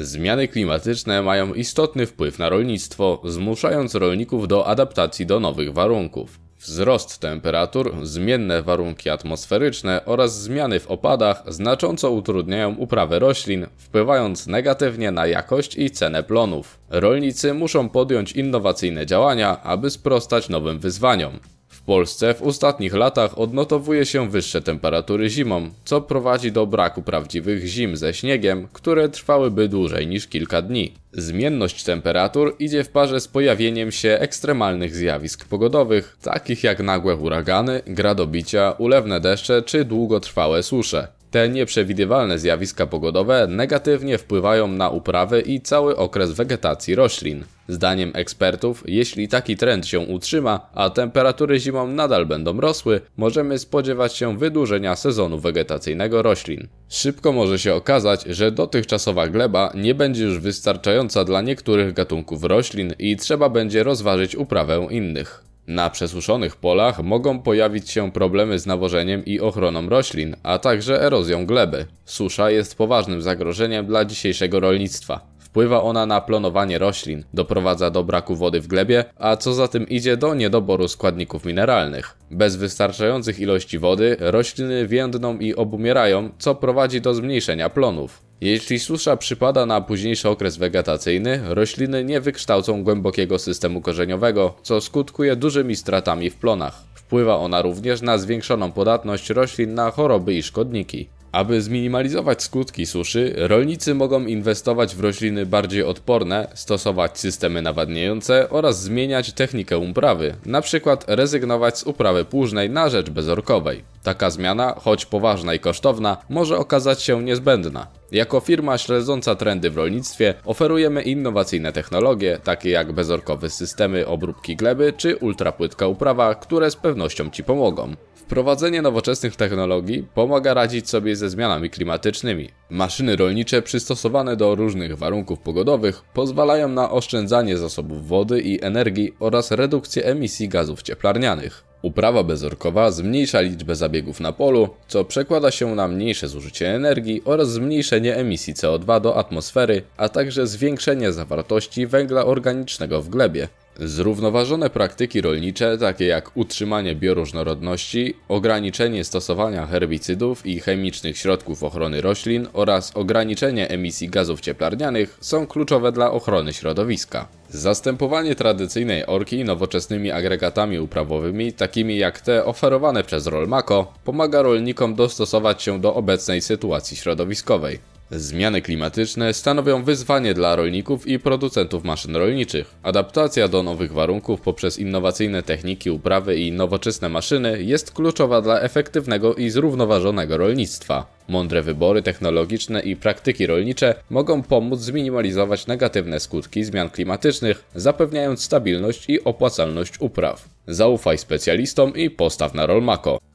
Zmiany klimatyczne mają istotny wpływ na rolnictwo, zmuszając rolników do adaptacji do nowych warunków. Wzrost temperatur, zmienne warunki atmosferyczne oraz zmiany w opadach znacząco utrudniają uprawę roślin, wpływając negatywnie na jakość i cenę plonów. Rolnicy muszą podjąć innowacyjne działania, aby sprostać nowym wyzwaniom. Polsce w ostatnich latach odnotowuje się wyższe temperatury zimą, co prowadzi do braku prawdziwych zim ze śniegiem, które trwałyby dłużej niż kilka dni. Zmienność temperatur idzie w parze z pojawieniem się ekstremalnych zjawisk pogodowych, takich jak nagłe huragany, gradobicia, ulewne deszcze czy długotrwałe susze. Te nieprzewidywalne zjawiska pogodowe negatywnie wpływają na uprawy i cały okres wegetacji roślin. Zdaniem ekspertów, jeśli taki trend się utrzyma, a temperatury zimą nadal będą rosły, możemy spodziewać się wydłużenia sezonu wegetacyjnego roślin. Szybko może się okazać, że dotychczasowa gleba nie będzie już wystarczająca dla niektórych gatunków roślin i trzeba będzie rozważyć uprawę innych. Na przesuszonych polach mogą pojawić się problemy z nawożeniem i ochroną roślin, a także erozją gleby. Susza jest poważnym zagrożeniem dla dzisiejszego rolnictwa. Wpływa ona na plonowanie roślin, doprowadza do braku wody w glebie, a co za tym idzie do niedoboru składników mineralnych. Bez wystarczających ilości wody rośliny więdną i obumierają, co prowadzi do zmniejszenia plonów. Jeśli susza przypada na późniejszy okres wegetacyjny, rośliny nie wykształcą głębokiego systemu korzeniowego, co skutkuje dużymi stratami w plonach. Wpływa ona również na zwiększoną podatność roślin na choroby i szkodniki. Aby zminimalizować skutki suszy, rolnicy mogą inwestować w rośliny bardziej odporne, stosować systemy nawadniające oraz zmieniać technikę uprawy, np. rezygnować z uprawy płużnej na rzecz bezorkowej. Taka zmiana, choć poważna i kosztowna, może okazać się niezbędna. Jako firma śledząca trendy w rolnictwie oferujemy innowacyjne technologie, takie jak bezorkowe systemy obróbki gleby czy ultrapłytka uprawa, które z pewnością Ci pomogą. Wprowadzenie nowoczesnych technologii pomaga radzić sobie ze zmianami klimatycznymi. Maszyny rolnicze przystosowane do różnych warunków pogodowych pozwalają na oszczędzanie zasobów wody i energii oraz redukcję emisji gazów cieplarnianych. Uprawa bezorkowa zmniejsza liczbę zabiegów na polu, co przekłada się na mniejsze zużycie energii oraz zmniejszenie emisji CO2 do atmosfery, a także zwiększenie zawartości węgla organicznego w glebie. Zrównoważone praktyki rolnicze, takie jak utrzymanie bioróżnorodności, ograniczenie stosowania herbicydów i chemicznych środków ochrony roślin oraz ograniczenie emisji gazów cieplarnianych są kluczowe dla ochrony środowiska. Zastępowanie tradycyjnej orki nowoczesnymi agregatami uprawowymi, takimi jak te oferowane przez Rolmako, pomaga rolnikom dostosować się do obecnej sytuacji środowiskowej. Zmiany klimatyczne stanowią wyzwanie dla rolników i producentów maszyn rolniczych. Adaptacja do nowych warunków poprzez innowacyjne techniki uprawy i nowoczesne maszyny jest kluczowa dla efektywnego i zrównoważonego rolnictwa. Mądre wybory technologiczne i praktyki rolnicze mogą pomóc zminimalizować negatywne skutki zmian klimatycznych, zapewniając stabilność i opłacalność upraw. Zaufaj specjalistom i postaw na Rolmako.